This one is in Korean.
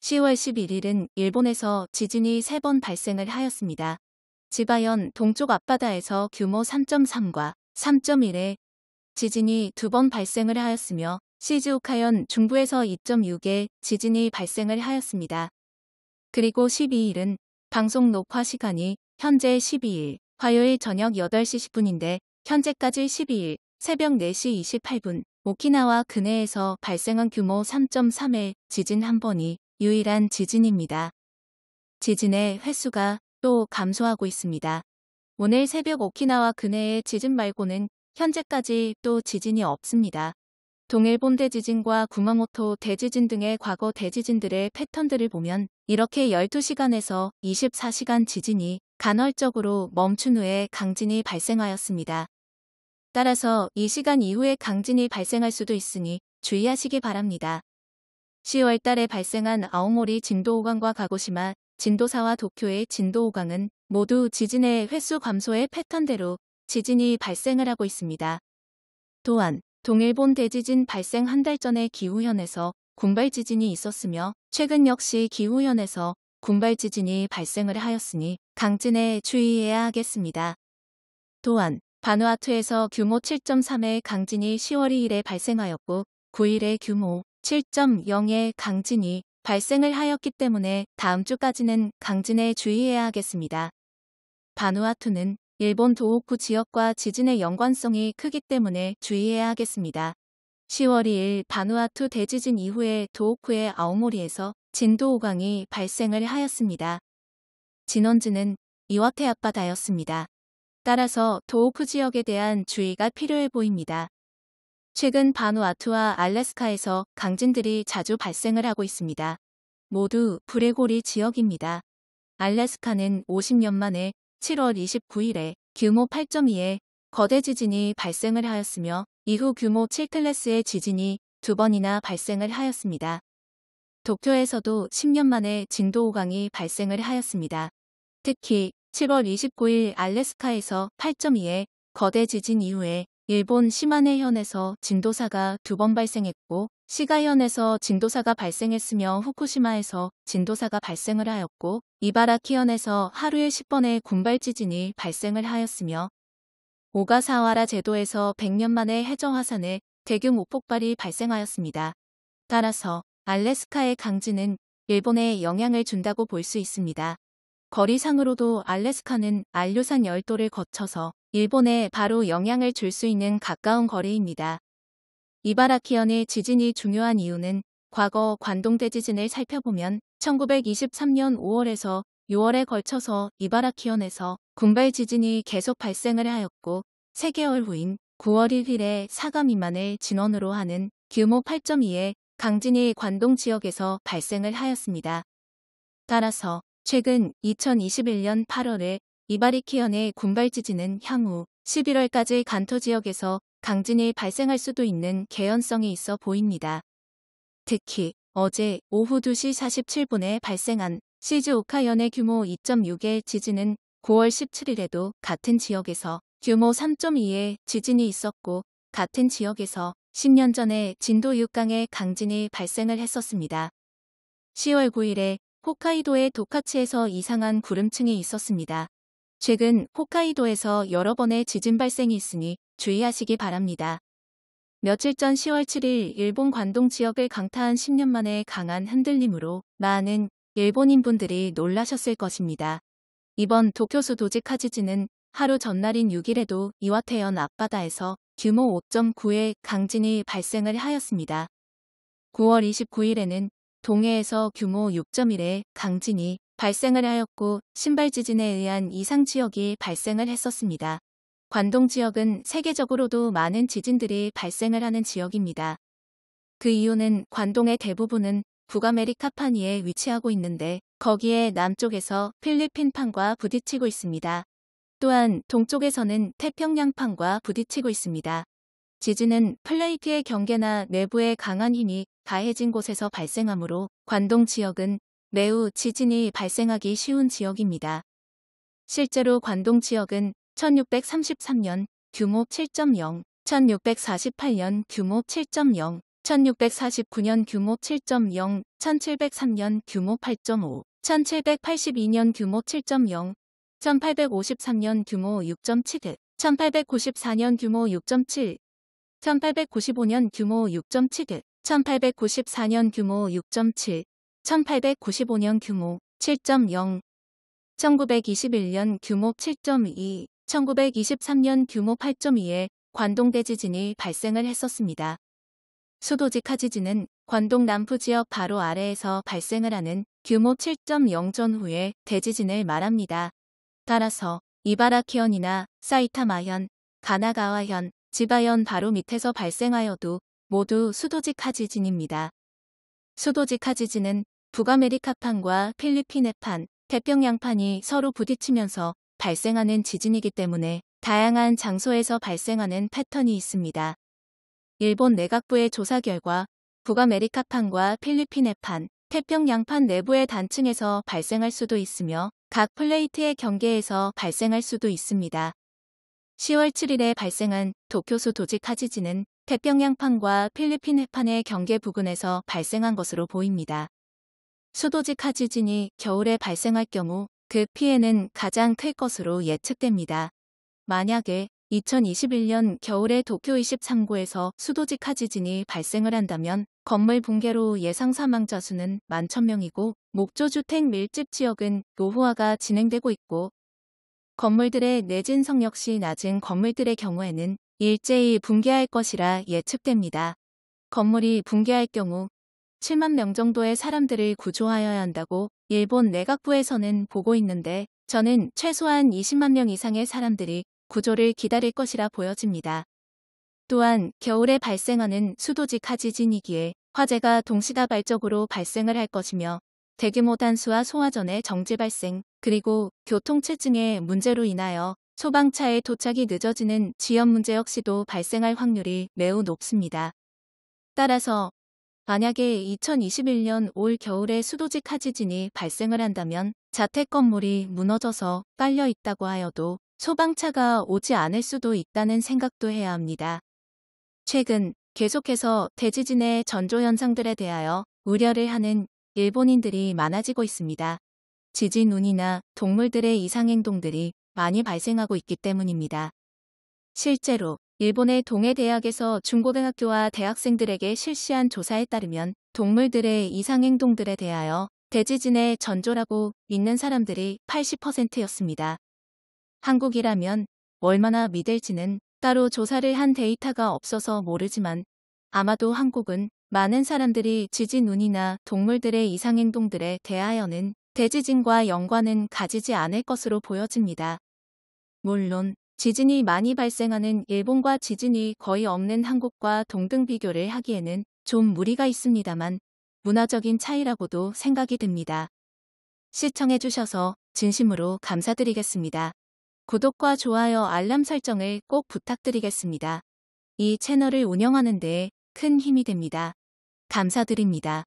10월 11일은 일본에서 지진이 3번 발생을 하였습니다. 지바현 동쪽 앞바다에서 규모 3.3과 3.1의 지진이 두 번 발생을 하였으며 시즈오카현 중부에서 2.6의 지진이 발생을 하였습니다. 그리고 12일은 방송 녹화 시간이 현재 12일 화요일 저녁 8시 10분인데 현재까지 12일 새벽 4시 28분 오키나와 근해에서 발생한 규모 3.3의 지진 한 번이 유일한 지진입니다. 지진의 횟수가 또 감소하고 있습니다. 오늘 새벽 오키나와 근해의 지진 말고는 현재까지 또 지진이 없습니다. 동일본 대지진과 구마모토 대지진 등의 과거 대지진들의 패턴들을 보면 이렇게 12시간에서 24시간 지진이 간헐적으로 멈춘 후에 강진이 발생하였습니다. 따라서 이 시간 이후에 강진이 발생할 수도 있으니 주의하시기 바랍니다. 10월 달에 발생한 아오모리 진도 5강과 가고시마, 진도 4와 도쿄의 진도 5강은 모두 지진의 횟수 감소의 패턴대로 지진이 발생을 하고 있습니다. 또한 동일본 대지진 발생 한 달 전에 기후현에서 군발 지진이 있었으며 최근 역시 기후현에서 군발 지진이 발생을 하였으니 강진에 주의해야 하겠습니다. 또한 바누아투에서 규모 7.3의 강진이 10월 2일에 발생하였고 9일에 규모 7.0의 강진이 발생을 하였기 때문에 다음 주까지는 강진에 주의해야 하겠습니다. 바누아투는 일본 도호쿠 지역과 지진의 연관성이 크기 때문에 주의해야 하겠습니다. 10월 2일 바누아투 대지진 이후에 도호쿠의 아오모리에서 진도 5강이 발생을 하였습니다. 진원지는 이와테 앞바다였습니다. 따라서 도호쿠 지역에 대한 주의가 필요해 보입니다. 최근 바누아투와 알래스카에서 강진들이 자주 발생을 하고 있습니다. 모두 불의 고리 지역입니다. 알래스카는 50년 만에 7월 29일에 규모 8.2의 거대 지진이 발생을 하였으며 이후 규모 7클래스의 지진이 두 번이나 발생을 하였습니다. 도쿄에서도 10년 만에 진도 5강이 발생을 하였습니다. 특히 7월 29일 알래스카에서 8.2의 거대 지진 이후에 일본 시마네현에서 진도사가 두 번 발생했고 시가현에서 진도사가 발생했으며 후쿠시마에서 진도사가 발생을 하였고 이바라키현에서 하루에 10번의 군발 지진이 발생을 하였으며 오가사와라 제도에서 100년 만에 해저 화산에 대규모 폭발이 발생하였습니다. 따라서 알래스카의 강진은 일본에 영향을 준다고 볼 수 있습니다. 거리상으로도 알래스카는 안료산 열도를 거쳐서 일본에 바로 영향을 줄 수 있는 가까운 거리입니다. 이바라키현의 지진이 중요한 이유는 과거 관동대 지진을 살펴보면 1923년 5월에서 6월에 걸쳐서 이바라키현에서 군발 지진이 계속 발생을 하였고 3개월 후인 9월 1일에 사가 미만을 진원으로 하는 규모 8.2의 강진이 관동 지역에서 발생을 하였습니다. 따라서 최근 2021년 8월에 이바리키현의 군발 지진은 향후 11월까지 간토 지역에서 강진이 발생할 수도 있는 개연성이 있어 보입니다. 특히 어제 오후 2시 47분에 발생한 시즈오카현의 규모 2.6의 지진은 9월 17일에도 같은 지역에서 규모 3.2의 지진이 있었고 같은 지역에서 10년 전에 진도 6강의 강진이 발생을 했었습니다. 10월 9일에 홋카이도의 도카치에서 이상한 구름층이 있었습니다. 최근 홋카이도에서 여러 번의 지진 발생이 있으니 주의하시기 바랍니다. 며칠 전 10월 7일 일본 관동 지역을 강타한 10년 만에 강한 흔들림으로 많은 일본인분들이 놀라셨을 것입니다. 이번 도쿄수 도지카지진은 하루 전날인 6일에도 이와테현 앞바다에서 규모 5.9의 강진이 발생을 하였습니다. 9월 29일에는 동해에서 규모 6.1의 강진이 발생을 하였고 신발 지진에 의한 이상 지역이 발생을 했었습니다. 관동 지역은 세계적으로도 많은 지진들이 발생을 하는 지역입니다. 그 이유는 관동의 대부분은 북아메리카판위에 위치하고 있는데 거기에 남쪽에서 필리핀판과 부딪히고 있습니다. 또한 동쪽에서는 태평양판과 부딪히고 있습니다. 지진은 플레이트의 경계나 내부의 강한 힘이 가해진 곳에서 발생하므로 관동 지역은 매우 지진이 발생하기 쉬운 지역입니다. 실제로 관동 지역은 1633년 규모 7.0, 1648년 규모 7.0, 1649년 규모 7.0, 1703년 규모 8.5, 1782년 규모 7.0, 1853년 규모 6.7, 1894년 규모 6.7, 1895년 규모 6.7, 1894년 규모 6.7, 1895년 규모 7.0 1921년 규모 7.2 1923년 규모 8.2의 관동대지진이 발생을 했었습니다. 수도직하 지진은 관동 남부 지역 바로 아래에서 발생을 하는 규모 7.0 전후의 대지진을 말합니다. 따라서 이바라키현이나 사이타마현, 가나가와현, 지바현 바로 밑에서 발생하여도 모두 수도직하 지진입니다. 수도직하 지진은 북아메리카판과 필리핀해판, 태평양판이 서로 부딪히면서 발생하는 지진이기 때문에 다양한 장소에서 발생하는 패턴이 있습니다. 일본 내각부의 조사 결과 북아메리카판과 필리핀해판, 태평양판 내부의 단층에서 발생할 수도 있으며 각 플레이트의 경계에서 발생할 수도 있습니다. 10월 7일에 발생한 도쿄수 도직 하지진은 태평양판과 필리핀 해판의 경계 부근에서 발생한 것으로 보입니다. 수도직 하지진이 겨울에 발생할 경우 그 피해는 가장 클 것으로 예측됩니다. 만약에 2021년 겨울에 도쿄 23구에서 수도직 하지진이 발생을 한다면 건물 붕괴로 예상 사망자 수는 11,000명이고 목조주택 밀집 지역은 노후화가 진행되고 있고 건물들의 내진성 역시 낮은 건물들의 경우에는 일제히 붕괴할 것이라 예측됩니다. 건물이 붕괴할 경우 7만 명 정도의 사람들을 구조하여야 한다고 일본 내각부에서는 보고 있는데 저는 최소한 20만 명 이상의 사람들이 구조를 기다릴 것이라 보여집니다. 또한 겨울에 발생하는 수도직하 지진이기에 화재가 동시다발적으로 발생을 할 것이며 대규모 단수와 소화전의 정지 발생 그리고 교통체증의 문제로 인하여 소방차의 도착이 늦어지는 지연 문제 역시도 발생할 확률이 매우 높습니다. 따라서 만약에 2021년 올 겨울에 수도직 하지진이 발생을 한다면 자택 건물이 무너져서 깔려 있다고 하여도 소방차가 오지 않을 수도 있다는 생각도 해야 합니다. 최근 계속해서 대지진의 전조 현상들에 대하여 우려를 하는 일본인들이 많아지고 있습니다. 지진 운이나 동물들의 이상 행동들이 많이 발생하고 있기 때문입니다. 실제로 일본의 동해 대학에서 중고등학교와 대학생들에게 실시한 조사에 따르면 동물들의 이상행동들에 대하여 대지진의 전조라고 믿는 사람들이 80%였습니다. 한국이라면 얼마나 믿을지는 따로 조사를 한 데이터가 없어서 모르지만 아마도 한국은 많은 사람들이 지진 운이나 동물들의 이상행동들에 대하여는 대지진과 연관은 가지지 않을 것으로 보여집니다. 물론 지진이 많이 발생하는 일본과 지진이 거의 없는 한국과 동등 비교를 하기에는 좀 무리가 있습니다만 문화적인 차이라고도 생각이 듭니다. 시청해주셔서 진심으로 감사드리겠습니다. 구독과 좋아요 알람 설정을 꼭 부탁드리겠습니다. 이 채널을 운영하는 데 큰 힘이 됩니다. 감사드립니다.